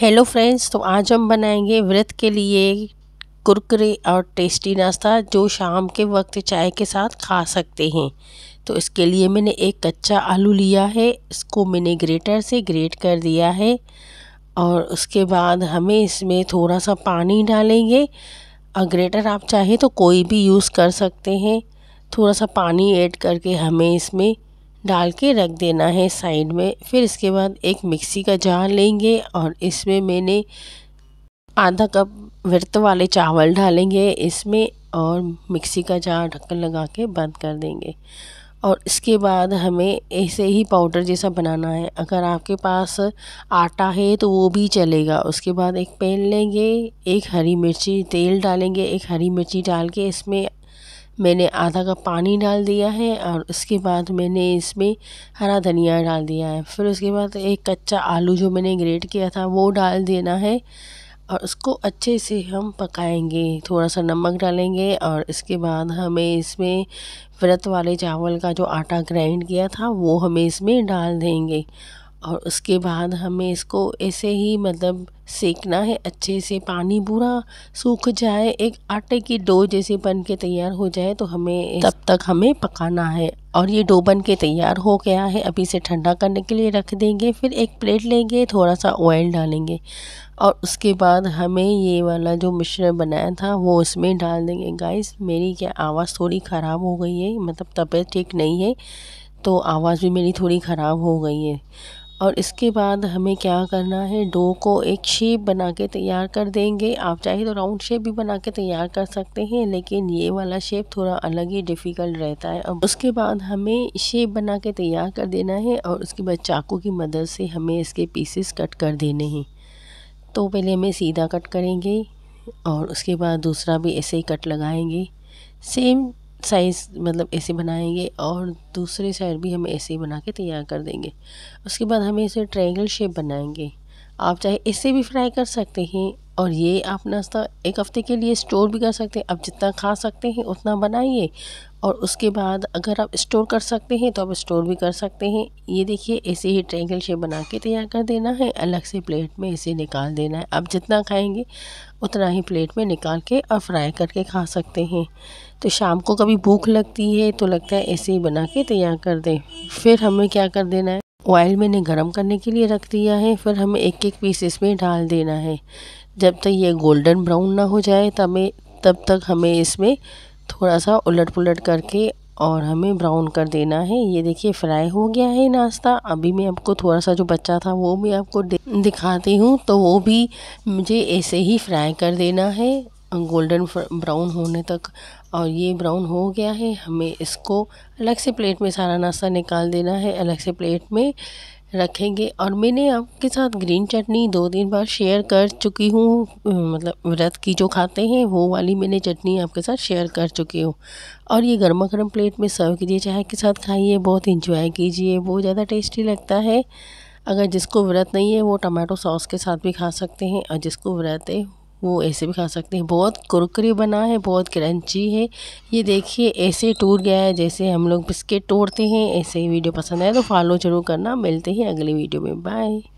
hello friends तो आज हम बनाएंगे व्रत के लिए कुरकुरे और टेस्टी नाश्ता जो शाम के वक्त चाय के साथ खा सकते हैं तो इसके लिए मैंने एक कच्चा आलू लिया है इसको मैंने ग्रेटर से ग्रेट कर दिया है और उसके बाद हमें इसमें थोड़ा सा पानी डालेंगे और ग्रेटर आप चाहें तो कोई भी यूज़ कर सकते हैं थोड़ा सा पानी ऐड करके हमें इसमें डाल के रख देना है साइड में फिर इसके बाद एक मिक्सी का जार लेंगे और इसमें मैंने आधा कप व्रत वाले चावल डालेंगे इसमें और मिक्सी का जार ढक्कन लगा के बंद कर देंगे और इसके बाद हमें ऐसे ही पाउडर जैसा बनाना है अगर आपके पास आटा है तो वो भी चलेगा उसके बाद एक पैन लेंगे एक हरी मिर्ची तेल डालेंगे एक हरी मिर्ची डाल के इसमें मैंने आधा कप पानी डाल दिया है और उसके बाद मैंने इसमें हरा धनिया डाल दिया है फिर उसके बाद एक कच्चा आलू जो मैंने ग्रेट किया था वो डाल देना है और उसको अच्छे से हम पकाएंगे थोड़ा सा नमक डालेंगे और इसके बाद हमें इसमें व्रत वाले चावल का जो आटा ग्राइंड किया था वो हमें इसमें डाल देंगे और उसके बाद हमें इसको ऐसे ही मतलब सेकना है अच्छे से पानी पूरा सूख जाए एक आटे की डो जैसे बन के तैयार हो जाए तो हमें तब तक हमें पकाना है और ये डो बन के तैयार हो गया है अभी इसे ठंडा करने के लिए रख देंगे फिर एक प्लेट लेंगे थोड़ा सा ऑयल डालेंगे और उसके बाद हमें ये वाला जो मिश्रण बनाया था वो उसमें डाल देंगे गाइस मेरी क्या आवाज़ थोड़ी ख़राब हो गई है मतलब तबीयत ठीक नहीं है तो आवाज़ भी मेरी थोड़ी ख़राब हो गई है और इसके बाद हमें क्या करना है डो को एक शेप बना के तैयार कर देंगे आप चाहे तो राउंड शेप भी बना के तैयार कर सकते हैं लेकिन ये वाला शेप थोड़ा अलग ही डिफ़िकल्ट रहता है अब उसके बाद हमें शेप बना के तैयार कर देना है और उसके बाद चाकू की मदद से हमें इसके पीसेस कट कर देने हैं तो पहले हमें सीधा कट करेंगे और उसके बाद दूसरा भी ऐसे ही कट लगाएंगे सेम साइज मतलब ऐसे बनाएंगे और दूसरे साइड भी हम ऐसे ही बना के तैयार कर देंगे उसके बाद हमें इसे ट्रायंगल शेप बनाएंगे आप चाहे इसे भी फ्राई कर सकते हैं और ये आप नाश्ता एक हफ़्ते के लिए स्टोर भी कर सकते हैं आप जितना खा सकते हैं उतना बनाइए और उसके बाद अगर आप स्टोर कर सकते हैं तो आप स्टोर भी कर सकते हैं ये देखिए ऐसे ही ट्रैंगल शेप बना के तैयार कर देना है अलग से प्लेट में इसे निकाल देना है आप जितना खाएंगे उतना ही प्लेट में निकाल के और फ्राई करके खा सकते हैं तो शाम को कभी भूख लगती है तो लगता है ऐसे ही बना के तैयार कर दें फिर हमें क्या कर देना है ऑयल मैंने गर्म करने के लिए रख दिया है फिर हमें एक एक पीस इसमें डाल देना है जब तक ये गोल्डन ब्राउन ना हो जाए तब तब तक हमें इसमें थोड़ा सा उलट पुलट करके और हमें ब्राउन कर देना है ये देखिए फ्राई हो गया है नाश्ता अभी मैं आपको थोड़ा सा जो बच्चा था वो मैं आपको दिखाती हूँ तो वो भी मुझे ऐसे ही फ्राई कर देना है गोल्डन ब्राउन होने तक और ये ब्राउन हो गया है हमें इसको अलग से प्लेट में सारा नाश्ता निकाल देना है अलग से प्लेट में रखेंगे और मैंने आपके साथ ग्रीन चटनी दो दिन बाद शेयर कर चुकी हूँ मतलब व्रत की जो खाते हैं वो वाली मैंने चटनी आपके साथ शेयर कर चुकी हूँ और ये गर्मा गर्म प्लेट में सर्व कीजिए चाय के साथ खाइए बहुत इंजॉय कीजिए बहुत ज़्यादा टेस्टी लगता है अगर जिसको व्रत नहीं है वो टमाटो सॉस के साथ भी खा सकते हैं और जिसको व्रत है वो ऐसे भी खा सकते हैं बहुत कुरकुरी बना है बहुत क्रंची है ये देखिए ऐसे टूट गया है जैसे हम लोग बिस्किट तोड़ते हैं ऐसे ही वीडियो पसंद आए तो फॉलो जरूर करना मिलते हैं अगली वीडियो में बाय